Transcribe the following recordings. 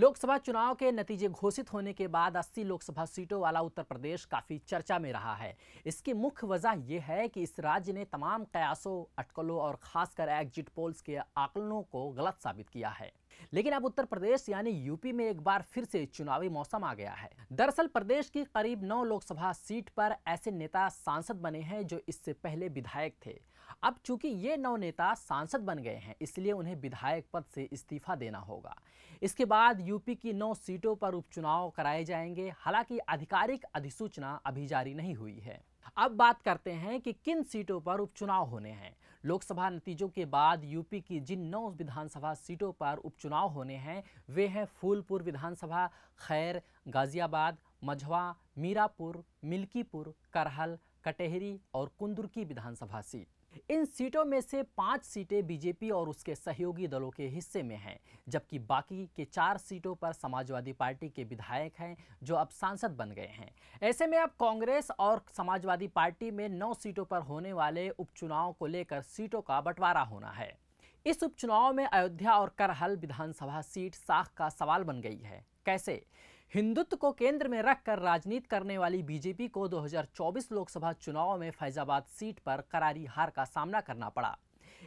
लोकसभा चुनाव के नतीजे घोषित होने के बाद 80 लोकसभा सीटों वाला उत्तर प्रदेश काफी चर्चा में रहा है इसकी मुख्य वजह यह है कि इस राज्य ने तमाम कयासों अटकलों और खासकर एग्जिट पोल्स के आकलनों को गलत साबित किया है लेकिन अब उत्तर प्रदेश यानी यूपी में एक बार फिर से चुनावी मौसम आ गया है दरअसल प्रदेश की करीब नौ लोकसभा सीट पर ऐसे नेता सांसद बने हैं जो इससे पहले विधायक थे अब चूंकि ये नौ नेता सांसद बन गए हैं इसलिए उन्हें विधायक पद से इस्तीफा देना होगा इसके बाद यूपी की नौ सीटों पर उपचुनाव कराए जाएंगे हालांकि आधिकारिक अधिसूचना अभी जारी नहीं हुई है अब बात करते हैं कि किन सीटों पर उपचुनाव होने हैं लोकसभा नतीजों के बाद यूपी की जिन नौ विधानसभा सीटों पर उपचुनाव होने हैं वे हैं फूलपुर विधानसभा खैर गाजियाबाद मझवा मीरापुर मिल्कीपुर करहल कटेहरी और कुंदुर्की विधानसभा सीट इन सीटों में से पांच सीटें बीजेपी और उसके सहयोगी दलों के हिस्से में हैं जबकि बाकी के चार सीटों पर समाजवादी पार्टी के विधायक हैं जो अब सांसद बन गए हैं ऐसे में अब कांग्रेस और समाजवादी पार्टी में नौ सीटों पर होने वाले उपचुनाव को लेकर सीटों का बंटवारा होना है इस उपचुनाव में अयोध्या और करहल विधानसभा सीट साख का सवाल बन गई है कैसे हिंदुत्व को केंद्र में रखकर राजनीति करने वाली बीजेपी को 2024 लोकसभा चुनाव में फैजाबाद सीट पर करारी हार का सामना करना पड़ा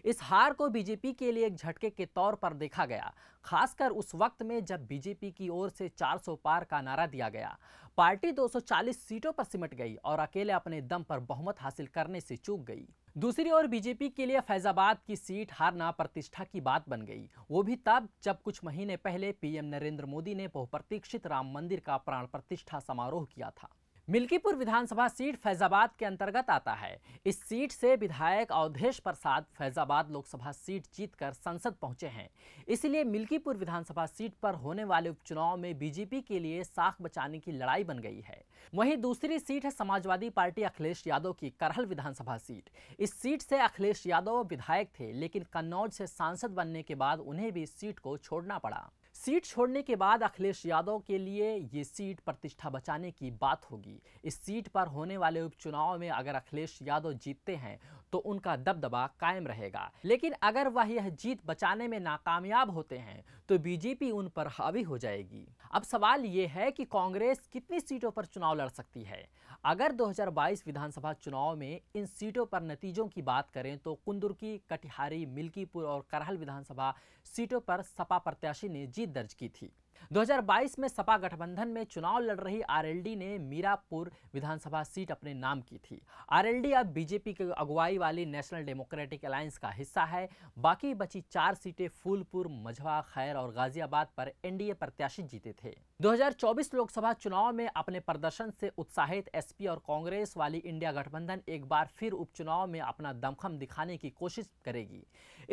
इस हार को बीजेपी के लिए एक झटके के तौर पर देखा गया खासकर उस वक्त में जब बीजेपी की ओर से 400 पार का नारा दिया गया पार्टी 240 सीटों पर सिमट गई और अकेले अपने दम पर बहुमत हासिल करने से चूक गई दूसरी ओर बीजेपी के लिए फैजाबाद की सीट हारना प्रतिष्ठा की बात बन गई वो भी तब जब कुछ महीने पहले पीएम नरेंद्र मोदी ने बहुप्रतीक्षित राम मंदिर का प्राण प्रतिष्ठा समारोह किया था मिल्कीपुर विधानसभा सीट फैजाबाद के अंतर्गत आता है इस सीट से विधायक अवधेश प्रसाद फैजाबाद लोकसभा सीट जीतकर संसद पहुंचे हैं इसलिए मिल्कीपुर विधानसभा सीट पर होने वाले उपचुनाव में बीजेपी के लिए साख बचाने की लड़ाई बन गई है वहीं दूसरी सीट है समाजवादी पार्टी अखिलेश यादव की करहल विधानसभा सीट इस सीट से अखिलेश यादव विधायक थे लेकिन कन्नौज से सांसद बनने के बाद उन्हें भी इस सीट को छोड़ना पड़ा सीट छोड़ने के बाद अखिलेश यादव के लिए ये सीट प्रतिष्ठा बचाने की बात होगी इस सीट पर होने वाले उपचुनाव में अगर अखिलेश यादव जीतते हैं तो उनका दबदबा कायम रहेगा लेकिन अगर वह यह जीत बचाने में नाकामयाब होते हैं तो बीजेपी उन पर हावी हो जाएगी अब सवाल ये है कि कांग्रेस कितनी सीटों पर चुनाव लड़ सकती है अगर 2022 विधानसभा चुनाव में इन सीटों पर नतीजों की बात करें तो कुंदुरकी कटिहारी मिल्कीपुर और करहल विधानसभा सीटों पर सपा प्रत्याशी ने जीत दर्ज की थी 2022 में सपा गठबंधन में चुनाव लड़ रही आरएलडी ने मीरापुर विधानसभा सीट अपने नाम की थी आरएलडी अब बीजेपी की अगुवाई वाली नेशनल डेमोक्रेटिक अलायंस का हिस्सा है बाकी बची चार सीटें फूलपुर मझवा खैर और गाजियाबाद पर एनडीए प्रत्याशी जीते थे 2024 लोकसभा चुनाव में अपने प्रदर्शन से उत्साहित एसपी और कांग्रेस वाली इंडिया गठबंधन एक बार फिर उपचुनाव में अपना दमखम दिखाने की कोशिश करेगी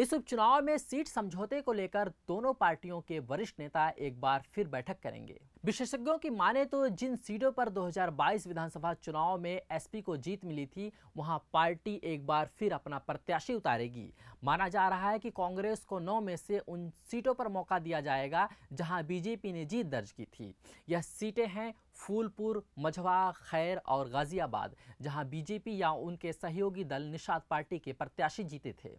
इस उपचुनाव में सीट समझौते को लेकर दोनों पार्टियों के वरिष्ठ नेता एक बार बार फिर बैठक करेंगे विशेषज्ञों की माने तो जिन सीटों पर 2022 विधानसभा चुनाव में एसपी को जीत मिली थी वहां पार्टी एक बार फिर अपना प्रत्याशी उतारेगी माना जा रहा है कि कांग्रेस को नौ में से उन सीटों पर मौका दिया जाएगा जहां बीजेपी ने जीत दर्ज की थी यह सीटें हैं फूलपुर मझवा खैर और गाजियाबाद जहाँ बीजेपी या उनके सहयोगी दल निषाद पार्टी के प्रत्याशी जीते थे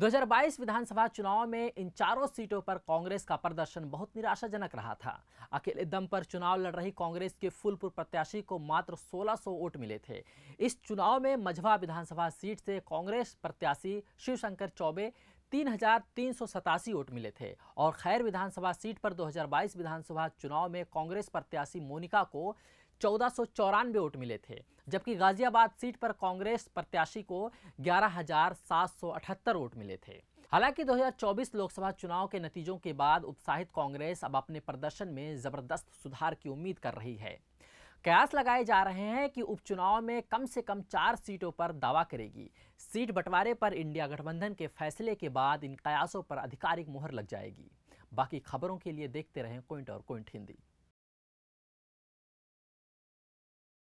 2022 विधानसभा चुनाव में इन चारों सीटों पर कांग्रेस का प्रदर्शन बहुत निराशाजनक रहा था अकेले दम पर चुनाव लड़ रही कांग्रेस के फुलपुर प्रत्याशी को मात्र 1600 वोट मिले थे इस चुनाव में मझवा विधानसभा सीट से कांग्रेस प्रत्याशी शिवशंकर चौबे तीन हजार तीन सौ सतासी वोट मिले थे और खैर विधानसभा सीट पर 2022 विधानसभा चुनाव में कांग्रेस प्रत्याशी मोनिका को चौदह सौ चौरानवे वोट मिले थे जबकि गाजियाबाद सीट पर कांग्रेस प्रत्याशी को ग्यारह हजार सात सौ अठहत्तर वोट मिले थे हालांकि 2024 लोकसभा चुनाव के नतीजों के बाद उत्साहित कांग्रेस अब अपने प्रदर्शन में जबरदस्त सुधार की उम्मीद कर रही है कयास लगाए जा रहे हैं कि उपचुनाव में कम से कम चार सीटों पर दावा करेगी सीट बंटवारे पर इंडिया गठबंधन के फैसले के बाद इन कयासों पर आधिकारिक मुहर लग जाएगी बाकी खबरों के लिए देखते रहें क्विंट और क्विंट हिंदी